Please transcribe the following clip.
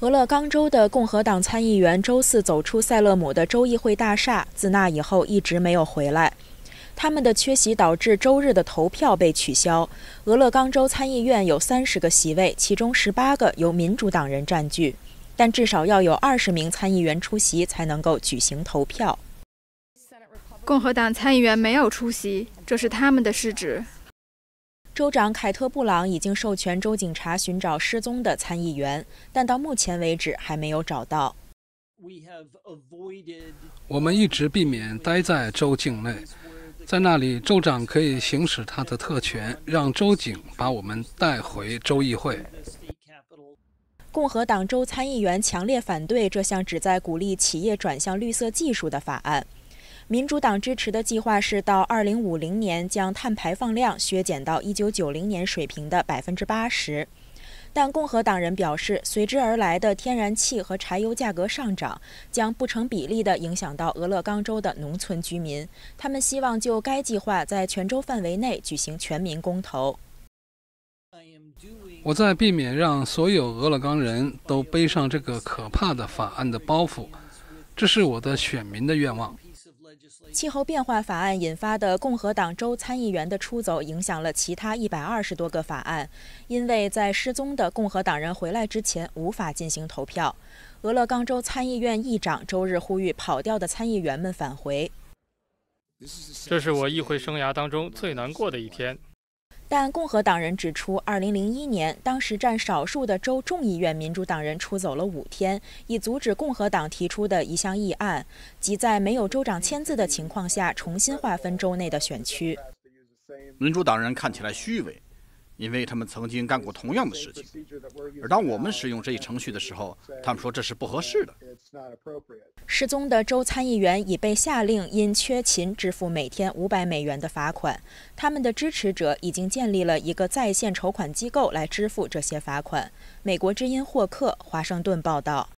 俄勒冈州的共和党参议员周四走出塞勒姆的州议会大厦，自那以后一直没有回来。他们的缺席导致周日的投票被取消。俄勒冈州参议院有三十个席位，其中十八个由民主党人占据，但至少要有二十名参议员出席才能够举行投票。共和党参议员没有出席，这是他们的失职。州长凯特·布朗已经授权州警察寻找失踪的参议员，但到目前为止还没有找到。我们一直避免待在州境内，在那里州长可以行使他的特权，让州警把我们带回州议会。共和党州参议员强烈反对这项旨在鼓励企业转向绿色技术的法案。民主党支持的计划是到2050年将碳排放量削减到1990年水平的80%，但共和党人表示，随之而来的天然气和柴油价格上涨将不成比例地影响到俄勒冈州的农村居民。他们希望就该计划在全州范围内举行全民公投。我在避免让所有俄勒冈人都背上这个可怕的法案的包袱，这是我的选民的愿望。气候变化法案引发的共和党州参议员的出走，影响了其他120多个法案，因为在失踪的共和党人回来之前无法进行投票。俄勒冈州参议院议长周日呼吁跑掉的参议员们返回。这是我议会生涯当中最难过的一天。但共和党人指出，2001年，当时占少数的州众议院民主党人出走了五天，以阻止共和党提出的一项议案，即在没有州长签字的情况下重新划分州内的选区。民主党人看起来虚伪。因为他们曾经干过同样的事情，而当我们使用这一程序的时候，他们说这是不合适的。失踪的州参议员已被下令因缺勤支付每天五百美元的罚款。他们的支持者已经建立了一个在线筹款机构来支付这些罚款。美国之音霍克，华盛顿报道。